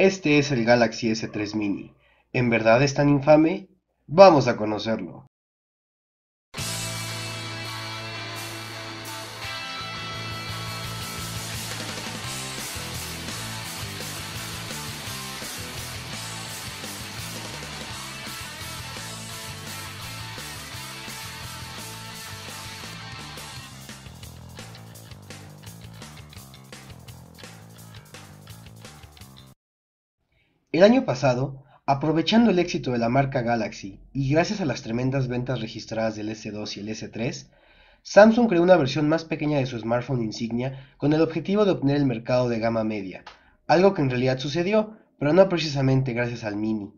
Este es el Galaxy S3 Mini. ¿En verdad es tan infame? Vamos a conocerlo. El año pasado, aprovechando el éxito de la marca Galaxy y gracias a las tremendas ventas registradas del S2 y el S3, Samsung creó una versión más pequeña de su smartphone insignia con el objetivo de obtener el mercado de gama media, algo que en realidad sucedió, pero no precisamente gracias al Mini.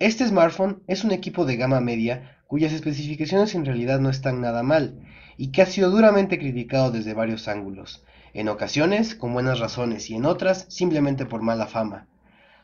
Este smartphone es un equipo de gama media cuyas especificaciones en realidad no están nada mal y que ha sido duramente criticado desde varios ángulos, en ocasiones con buenas razones y en otras simplemente por mala fama.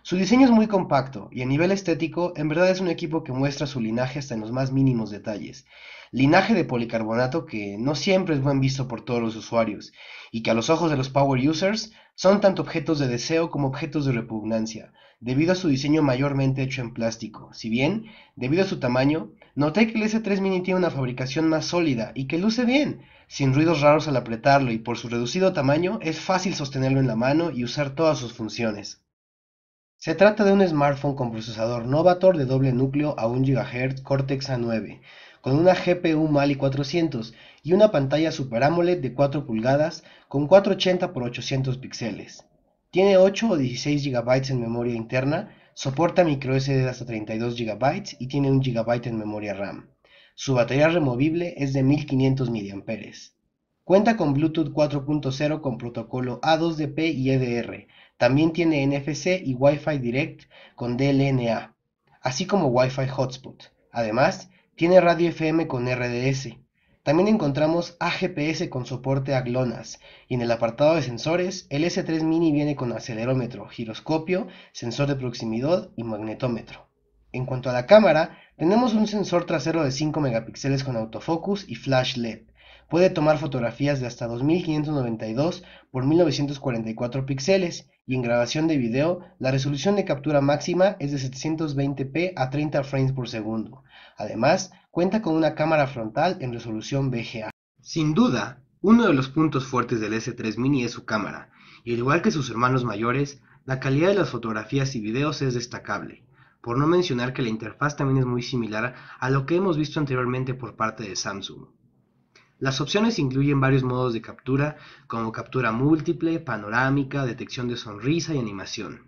Su diseño es muy compacto y a nivel estético en verdad es un equipo que muestra su linaje hasta en los más mínimos detalles. Linaje de policarbonato que no siempre es buen visto por todos los usuarios y que a los ojos de los power users son tanto objetos de deseo como objetos de repugnancia, debido a su diseño mayormente hecho en plástico. Si bien, debido a su tamaño, noté que el S3 Mini tiene una fabricación más sólida y que luce bien, sin ruidos raros al apretarlo y por su reducido tamaño es fácil sostenerlo en la mano y usar todas sus funciones. Se trata de un smartphone con procesador Novator de doble núcleo a 1 GHz Cortex A9, con una GPU Mali 400 y una pantalla Super AMOLED de 4 pulgadas con 480 x 800 píxeles. Tiene 8 o 16 GB en memoria interna, soporta microSD hasta 32 GB y tiene 1 GB en memoria RAM. Su batería removible es de 1500 mAh. Cuenta con Bluetooth 4.0 con protocolo A2DP y EDR, también tiene NFC y Wi-Fi Direct con DLNA, así como Wi-Fi Hotspot. Además, tiene radio FM con RDS. También encontramos AGPS con soporte a GLONASS y en el apartado de sensores, el S3 Mini viene con acelerómetro, giroscopio, sensor de proximidad y magnetómetro. En cuanto a la cámara, tenemos un sensor trasero de 5 megapíxeles con autofocus y flash LED puede tomar fotografías de hasta 2592 por 1944 píxeles y en grabación de video la resolución de captura máxima es de 720p a 30 frames por segundo. Además, cuenta con una cámara frontal en resolución VGA. Sin duda, uno de los puntos fuertes del S3 Mini es su cámara, y al igual que sus hermanos mayores, la calidad de las fotografías y videos es destacable, por no mencionar que la interfaz también es muy similar a lo que hemos visto anteriormente por parte de Samsung. Las opciones incluyen varios modos de captura, como captura múltiple, panorámica, detección de sonrisa y animación.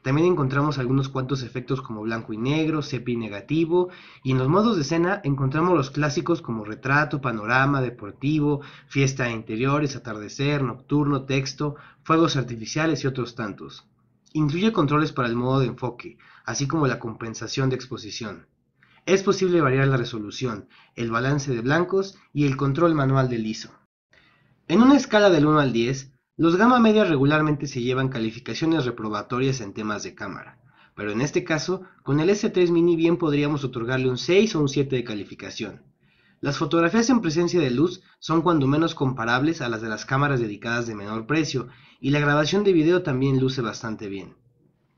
También encontramos algunos cuantos efectos como blanco y negro, cepi negativo, y en los modos de escena encontramos los clásicos como retrato, panorama, deportivo, fiesta de interiores, atardecer, nocturno, texto, fuegos artificiales y otros tantos. Incluye controles para el modo de enfoque, así como la compensación de exposición. Es posible variar la resolución, el balance de blancos y el control manual del ISO. En una escala del 1 al 10, los gama media regularmente se llevan calificaciones reprobatorias en temas de cámara, pero en este caso, con el S3 Mini bien podríamos otorgarle un 6 o un 7 de calificación. Las fotografías en presencia de luz son cuando menos comparables a las de las cámaras dedicadas de menor precio, y la grabación de video también luce bastante bien.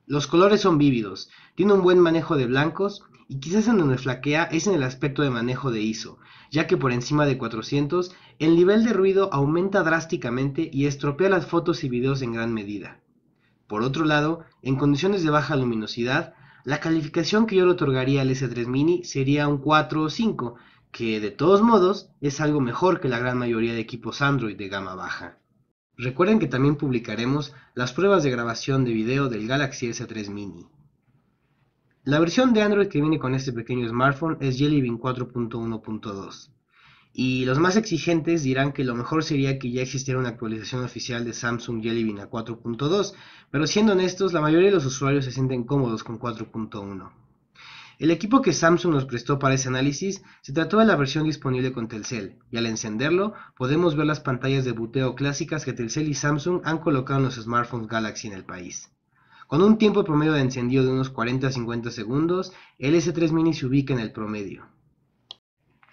Los colores son vívidos, tiene un buen manejo de blancos y quizás en donde flaquea es en el aspecto de manejo de ISO, ya que por encima de 400 el nivel de ruido aumenta drásticamente y estropea las fotos y videos en gran medida. Por otro lado, en condiciones de baja luminosidad, la calificación que yo le otorgaría al S3 Mini sería un 4 o 5, que de todos modos es algo mejor que la gran mayoría de equipos Android de gama baja. Recuerden que también publicaremos las pruebas de grabación de video del Galaxy S3 Mini. La versión de Android que viene con este pequeño smartphone es Jelly Bean 4.1.2. Y los más exigentes dirán que lo mejor sería que ya existiera una actualización oficial de Samsung Jelly Bean a 4.2, pero siendo honestos, la mayoría de los usuarios se sienten cómodos con 4.1. El equipo que Samsung nos prestó para ese análisis se trató de la versión disponible con Telcel, y al encenderlo podemos ver las pantallas de buteo clásicas que Telcel y Samsung han colocado en los smartphones Galaxy en el país. Con un tiempo promedio de encendido de unos 40 a 50 segundos, el S3 Mini se ubica en el promedio.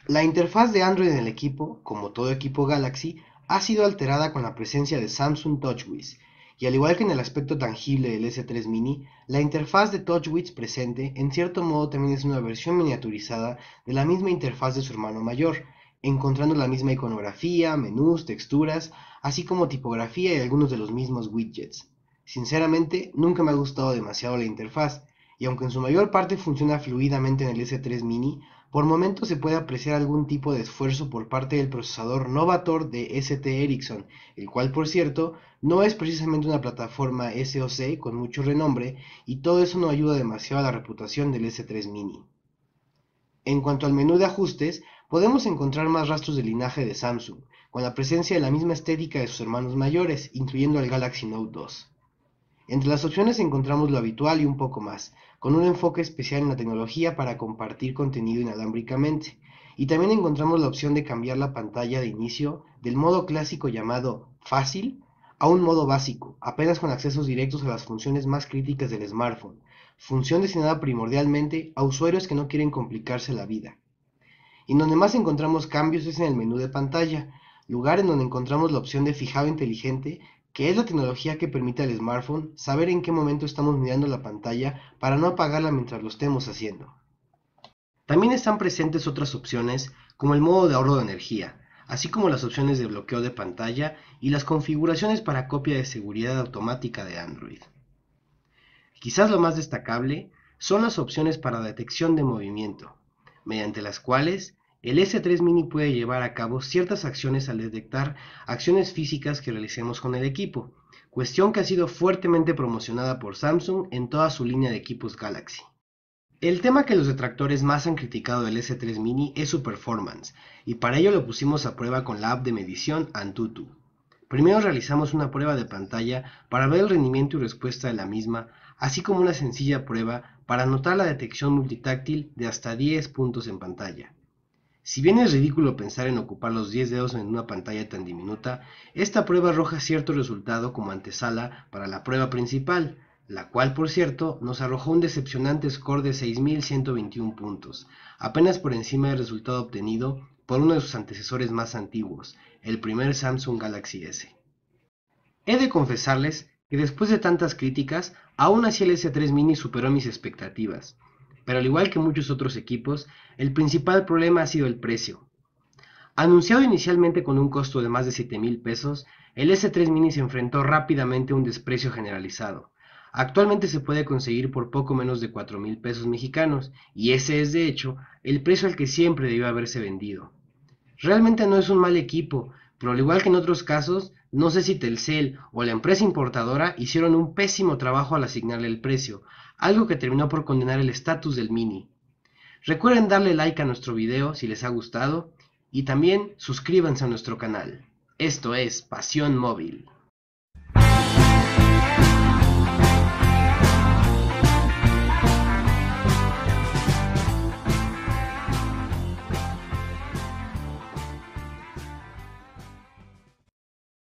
La interfaz de Android en el equipo, como todo equipo Galaxy, ha sido alterada con la presencia de Samsung TouchWiz, y al igual que en el aspecto tangible del S3 Mini, la interfaz de TouchWiz presente en cierto modo también es una versión miniaturizada de la misma interfaz de su hermano mayor, encontrando la misma iconografía, menús, texturas, así como tipografía y algunos de los mismos widgets. Sinceramente, nunca me ha gustado demasiado la interfaz, y aunque en su mayor parte funciona fluidamente en el S3 Mini, por momentos se puede apreciar algún tipo de esfuerzo por parte del procesador Novator de ST Ericsson, el cual por cierto no es precisamente una plataforma SOC con mucho renombre y todo eso no ayuda demasiado a la reputación del S3 Mini. En cuanto al menú de ajustes, podemos encontrar más rastros del linaje de Samsung, con la presencia de la misma estética de sus hermanos mayores, incluyendo el Galaxy Note 2. Entre las opciones encontramos lo habitual y un poco más, con un enfoque especial en la tecnología para compartir contenido inalámbricamente. Y también encontramos la opción de cambiar la pantalla de inicio del modo clásico llamado fácil a un modo básico, apenas con accesos directos a las funciones más críticas del smartphone, función destinada primordialmente a usuarios que no quieren complicarse la vida. Y donde más encontramos cambios es en el menú de pantalla, lugar en donde encontramos la opción de fijado inteligente que es la tecnología que permite al smartphone saber en qué momento estamos mirando la pantalla para no apagarla mientras lo estemos haciendo. También están presentes otras opciones como el modo de ahorro de energía, así como las opciones de bloqueo de pantalla y las configuraciones para copia de seguridad automática de Android. Quizás lo más destacable son las opciones para detección de movimiento, mediante las cuales el S3 Mini puede llevar a cabo ciertas acciones al detectar acciones físicas que realicemos con el equipo, cuestión que ha sido fuertemente promocionada por Samsung en toda su línea de equipos Galaxy. El tema que los detractores más han criticado del S3 Mini es su performance, y para ello lo pusimos a prueba con la app de medición Antutu. Primero realizamos una prueba de pantalla para ver el rendimiento y respuesta de la misma, así como una sencilla prueba para notar la detección multitáctil de hasta 10 puntos en pantalla. Si bien es ridículo pensar en ocupar los 10 dedos en una pantalla tan diminuta, esta prueba arroja cierto resultado como antesala para la prueba principal, la cual por cierto nos arrojó un decepcionante score de 6.121 puntos, apenas por encima del resultado obtenido por uno de sus antecesores más antiguos, el primer Samsung Galaxy S. He de confesarles que después de tantas críticas, aún así el S3 Mini superó mis expectativas pero al igual que muchos otros equipos, el principal problema ha sido el precio. Anunciado inicialmente con un costo de más de 7 mil pesos, el S3 Mini se enfrentó rápidamente a un desprecio generalizado. Actualmente se puede conseguir por poco menos de 4 mil pesos mexicanos, y ese es de hecho el precio al que siempre debió haberse vendido. Realmente no es un mal equipo, pero al igual que en otros casos, no sé si Telcel o la empresa importadora hicieron un pésimo trabajo al asignarle el precio, algo que terminó por condenar el estatus del Mini. Recuerden darle like a nuestro video si les ha gustado y también suscríbanse a nuestro canal. Esto es Pasión Móvil.